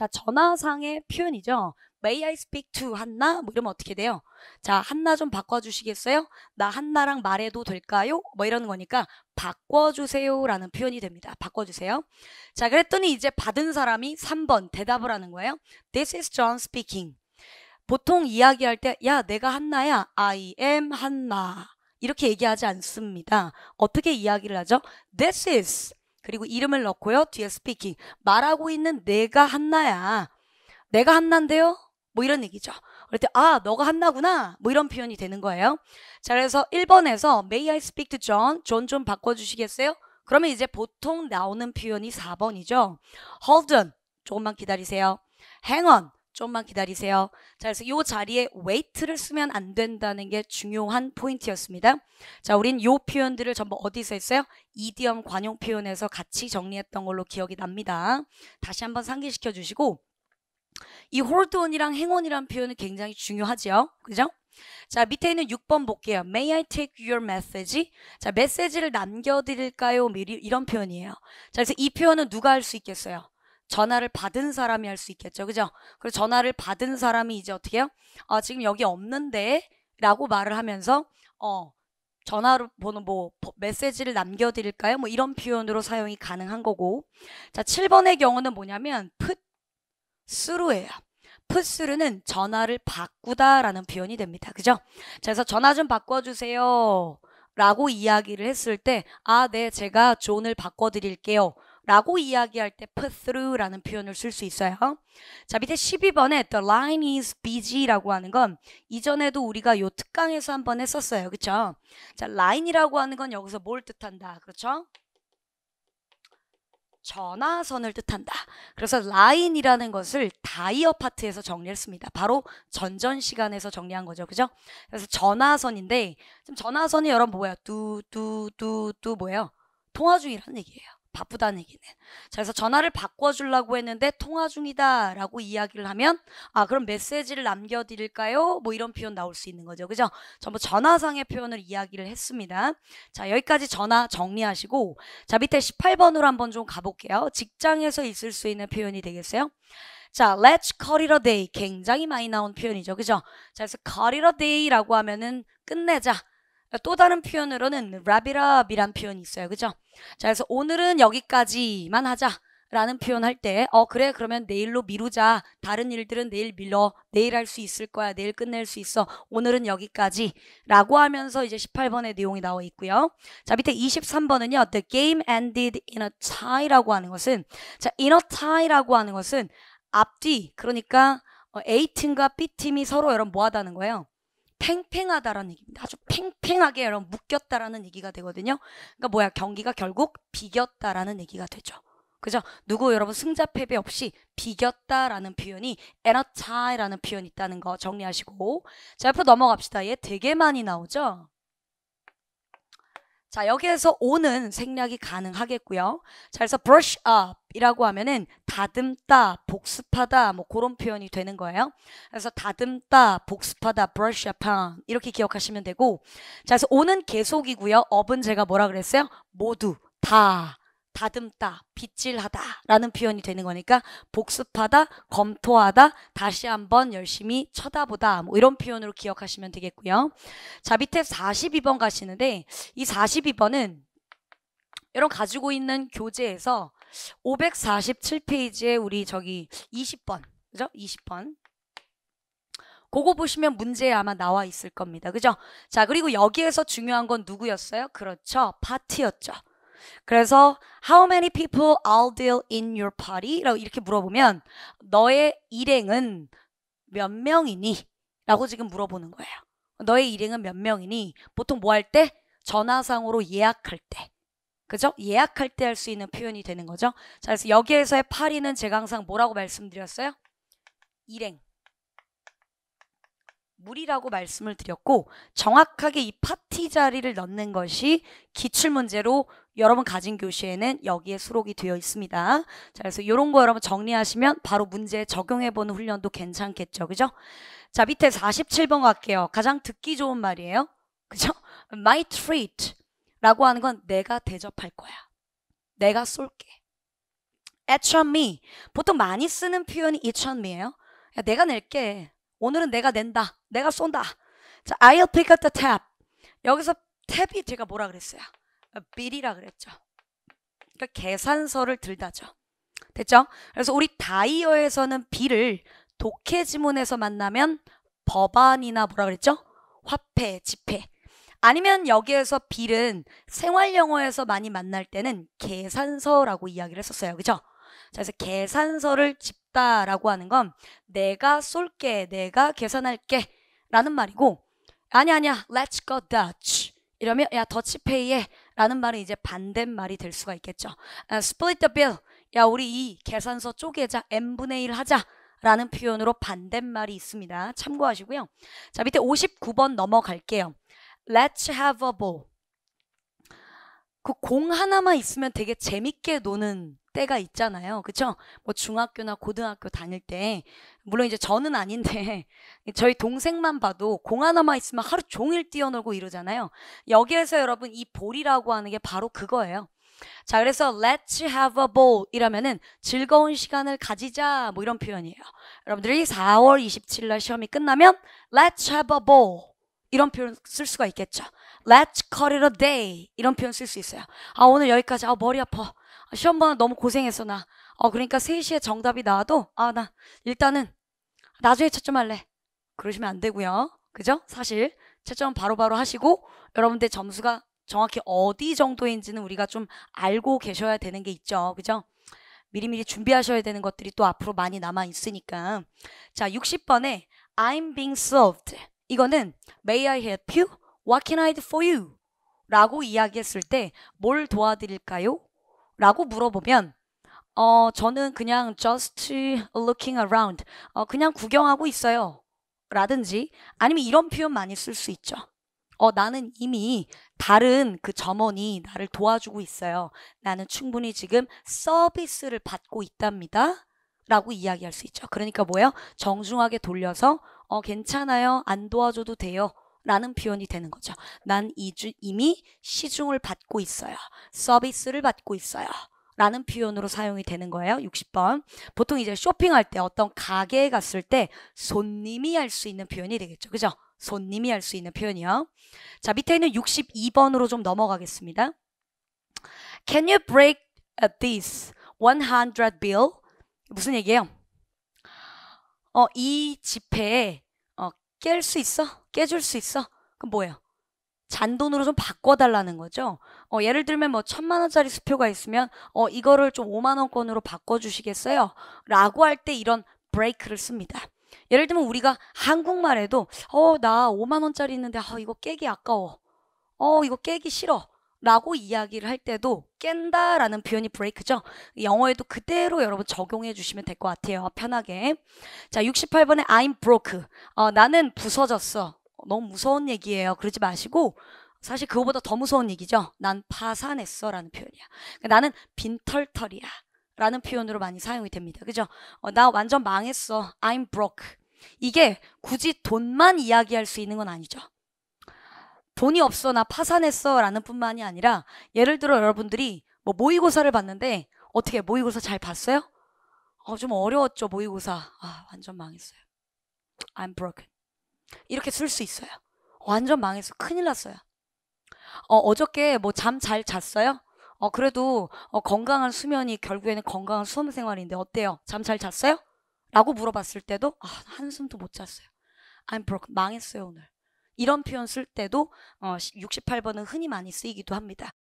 자, 전화상의 표현이죠. May I speak to 한나? 뭐 이러면 어떻게 돼요? 자, 한나 좀 바꿔주시겠어요? 나 한나랑 말해도 될까요? 뭐 이러는 거니까 바꿔주세요라는 표현이 됩니다. 바꿔주세요. 자, 그랬더니 이제 받은 사람이 3번 대답을 하는 거예요. This is John speaking. 보통 이야기할 때, 야, 내가 한나야. I am 한나. 이렇게 얘기하지 않습니다. 어떻게 이야기를 하죠? This is 그리고 이름을 넣고요. 뒤에 스피킹. 말하고 있는 내가 한나야. 내가 한나인데요. 뭐 이런 얘기죠. 그럴 때 아, 너가 한나구나. 뭐 이런 표현이 되는 거예요. 자, 그래서 1번에서 May I speak to John? 존좀 바꿔주시겠어요? 그러면 이제 보통 나오는 표현이 4번이죠. Hold on. 조금만 기다리세요. Hang on. 조금만 기다리세요. 자, 그래서 이 자리에 wait를 쓰면 안 된다는 게 중요한 포인트였습니다. 자, 우린 이 표현들을 전부 어디서 했어요? 이디엄 관용 표현에서 같이 정리했던 걸로 기억이 납니다. 다시 한번 상기시켜 주시고 이 hold o n 이랑행온이라는 표현은 굉장히 중요하죠 그죠? 자, 밑에 있는 6번 볼게요. May I take your message? 자, 메시지를 남겨드릴까요? 이런 표현이에요. 자, 그래서 이 표현은 누가 할 수 있겠어요? 전화를 받은 사람이 할 수 있겠죠. 그죠? 그리고 전화를 받은 사람이 이제 어떻게 해요? 아, 지금 여기 없는데 라고 말을 하면서 어, 전화로 보는 뭐 메시지를 남겨드릴까요? 뭐 이런 표현으로 사용이 가능한 거고 자 7번의 경우는 뭐냐면 풋스루예요. 풋스루는 전화를 바꾸다 라는 표현이 됩니다. 그죠? 자, 그래서 전화 좀 바꿔주세요. 라고 이야기를 했을 때 아, 네, 제가 존을 바꿔드릴게요. 라고 이야기할 때 put through라는 표현을 쓸 수 있어요. 자 밑에 12번에 the line is busy라고 하는 건 이전에도 우리가 요 특강에서 한번 했었어요. 그쵸? 자 line이라고 하는 건 여기서 뭘 뜻한다. 그렇죠? 전화선을 뜻한다. 그래서 라인이라는 것을 다이어 파트에서 정리했습니다. 바로 전전 시간에서 정리한 거죠. 그죠? 그래서 전화선인데 지금 전화선이 여러분 뭐야? 뚜뚜뚜뚜 뭐예요? 통화 중이라는 얘기예요. 바쁘다는 얘기는. 자, 그래서 전화를 바꿔주려고 했는데 통화 중이다 라고 이야기를 하면 아, 그럼 메시지를 남겨드릴까요? 뭐 이런 표현 나올 수 있는 거죠. 그죠? 전부 전화상의 표현을 이야기를 했습니다. 자, 여기까지 전화 정리하시고 자, 밑에 18번으로 한번 좀 가볼게요. 직장에서 있을 수 있는 표현이 되겠어요? 자, let's call it a day. 굉장히 많이 나온 표현이죠. 그죠? 자, 그래서 call it a day라고 하면은 끝내자. 또 다른 표현으로는 랍이랍이란 표현이 있어요. 그죠? 자, 그래서 오늘은 여기까지만 하자. 라는 표현 할 때, 어, 그래, 그러면 내일로 미루자. 다른 일들은 내일 밀러. 내일 할 수 있을 거야. 내일 끝낼 수 있어. 오늘은 여기까지. 라고 하면서 이제 18번의 내용이 나와 있고요. 자, 밑에 23번은요. The game ended in a tie라고 하는 것은, 자, in a tie라고 하는 것은 앞뒤, 그러니까 어, A팀과 B팀이 서로 여러분 뭐 하다는 거예요? 팽팽하다라는 얘기입니다. 아주 팽팽하게 여러분 묶였다라는 얘기가 되거든요. 그러니까 뭐야 경기가 결국 비겼다라는 얘기가 되죠. 그죠? 누구 여러분 승자 패배 없이 비겼다라는 표현이 에너 차이라는 표현이 있다는 거 정리하시고 자 옆으로 넘어갑시다. 얘 되게 많이 나오죠? 자, 여기에서 오는 생략이 가능하겠고요. 자, 그래서 brush up이라고 하면은 다듬다, 복습하다 뭐 그런 표현이 되는 거예요. 그래서 다듬다, 복습하다, brush u p 이렇게 기억하시면 되고 자, 그래서 오는 계속이고요. 업은 제가 뭐라 그랬어요? 모두 다 다듬다, 빗질하다라는 표현이 되는 거니까 복습하다, 검토하다, 다시 한번 열심히 쳐다보다 뭐 이런 표현으로 기억하시면 되겠고요. 자 밑에 42번 가시는데 이 42번은 여러분 가지고 있는 교재에서 547페이지에 우리 저기 20번 그죠? 20번 그거 보시면 문제에 아마 나와 있을 겁니다. 그죠? 자 그리고 여기에서 중요한 건 누구였어요? 그렇죠. 파티였죠 그래서 how many people all deal in your party? 라고 이렇게 물어보면 너의 일행은 몇 명이니? 라고 지금 물어보는 거예요. 너의 일행은 몇 명이니? 보통 뭐 할 때? 전화상으로 예약할 때. 그죠? 예약할 때 할 수 있는 표현이 되는 거죠. 자, 그래서 여기에서의 파리는 제가 항상 뭐라고 말씀드렸어요? 일행. 물이라고 말씀을 드렸고 정확하게 이 파티 자리를 넣는 것이 기출 문제로 여러분 가진 교시에는 여기에 수록이 되어 있습니다. 자, 그래서 이런 거 여러분 정리하시면 바로 문제에 적용해보는 훈련도 괜찮겠죠. 그죠? 자, 밑에 47번 갈게요. 가장 듣기 좋은 말이에요. 그죠? My treat 라고 하는 건 내가 대접할 거야. 내가 쏠게. It's on me. 보통 많이 쓰는 표현이 it's on me예요. 야, 내가 낼게. 오늘은 내가 낸다. 내가 쏜다. 자, I'll pick up the tab. 여기서 탭이 제가 뭐라 그랬어요? 빌이라 그랬죠. 그러니까 계산서를 들다죠. 됐죠? 그래서 우리 다이어에서는 빌을 독해 지문에서 만나면 법안이나 뭐라 그랬죠? 화폐, 지폐. 아니면 여기에서 빌은 생활 영어에서 많이 만날 때는 계산서라고 이야기를 했었어요. 그죠? 자, 그래서 계산서를 집 없다라고 하는 건 내가 쏠게, 내가 계산할게 라는 말이고 아니 아니야, let's go Dutch 이러면 야 더치페이에 라는 말은 이제 반대말이 될 수가 있겠죠. Uh, split the bill 야 우리 이 계산서 쪼개자, n분의 1 하자 라는 표현으로 반대말이 있습니다. 참고하시고요. 자 밑에 59번 넘어갈게요. Let's have a ball 그 공 하나만 있으면 되게 재밌게 노는 때가 있잖아요. 그쵸? 뭐 중학교나 고등학교 다닐 때, 물론 이제 저는 아닌데, 저희 동생만 봐도 공 하나만 있으면 하루 종일 뛰어놀고 이러잖아요. 여기에서 여러분 이 볼이라고 하는 게 바로 그거예요. 자, 그래서 let's have a ball 이라면은 즐거운 시간을 가지자 뭐 이런 표현이에요. 여러분들이 4월 27일 날 시험이 끝나면 let's have a ball 이런 표현 쓸 수가 있겠죠. Let's c a l l it a day 이런 표현 쓸 수 있어요. 아 오늘 여기까지 아 머리 아파. 시험 보느 너무 고생했어 나. 어 그러니까 3시에 정답이 나와도 아 나 일단은 나중에 채점할래. 그러시면 안 되고요. 그죠? 사실 채점 바로바로 하시고 여러분들 점수가 정확히 어디 정도인지는 우리가 좀 알고 계셔야 되는 게 있죠. 그죠? 미리미리 준비하셔야 되는 것들이 또 앞으로 많이 남아 있으니까. 자, 60번에 I'm being served. 이거는 May I help you? What can I do for you? 라고 이야기했을 때 뭘 도와드릴까요? 라고 물어보면 어, 저는 그냥 just looking around. 어, 그냥 구경하고 있어요. 라든지 아니면 이런 표현 많이 쓸 수 있죠. 어, 나는 이미 다른 그 점원이 나를 도와주고 있어요. 나는 충분히 지금 서비스를 받고 있답니다. 라고 이야기할 수 있죠. 그러니까 뭐예요? 정중하게 돌려서 어, 괜찮아요. 안 도와줘도 돼요. 라는 표현이 되는 거죠. 난 이주, 이미 시중을 받고 있어요. 서비스를 받고 있어요. 라는 표현으로 사용이 되는 거예요. 60번. 보통 이제 쇼핑할 때 어떤 가게에 갔을 때 손님이 할 수 있는 표현이 되겠죠. 그죠? 손님이 할 수 있는 표현이요. 자, 밑에 있는 62번으로 좀 넘어가겠습니다. Can you break this 100 bill? 무슨 얘기예요? 어, 이 지폐에 어, 깰 수 있어? 깨줄 수 있어? 그럼 뭐예요? 잔돈으로 좀 바꿔달라는 거죠. 어, 예를 들면 뭐 천만 원짜리 수표가 있으면 어, 이거를 좀 5만 원권으로 바꿔주시겠어요? 라고 할 때 이런 브레이크를 씁니다. 예를 들면 우리가 한국말에도 어, 나 5만 원짜리 있는데 어, 이거 깨기 아까워. 어, 이거 깨기 싫어. 라고 이야기를 할 때도 깬다라는 표현이 브레이크죠. 영어에도 그대로 여러분 적용해 주시면 될 것 같아요. 편하게. 자, 68번에 I'm broke. 어, 나는 부서졌어. 어, 너무 무서운 얘기예요. 그러지 마시고 사실 그거보다 더 무서운 얘기죠. 난 파산했어라는 표현이야. 그러니까 나는 빈털털이야. 라는 표현으로 많이 사용이 됩니다. 그죠? 어, 나 완전 망했어. I'm broke. 이게 굳이 돈만 이야기할 수 있는 건 아니죠. 돈이 없어. 나 파산했어. 라는 뿐만이 아니라 예를 들어 여러분들이 뭐 모의고사를 봤는데 어떻게 모의고사 잘 봤어요? 어, 좀 어려웠죠. 모의고사. 아, 완전 망했어요. I'm broken. 이렇게 쓸 수 있어요. 완전 망해서 큰일 났어요. 어, 어저께 뭐 잠 잘 잤어요? 어, 그래도 어, 건강한 수면이 결국에는 건강한 수험 생활인데 어때요? 잠 잘 잤어요? 라고 물어봤을 때도 아, 한숨도 못 잤어요. I'm broke. 망했어요, 오늘. 이런 표현 쓸 때도 어, 68번은 흔히 많이 쓰이기도 합니다.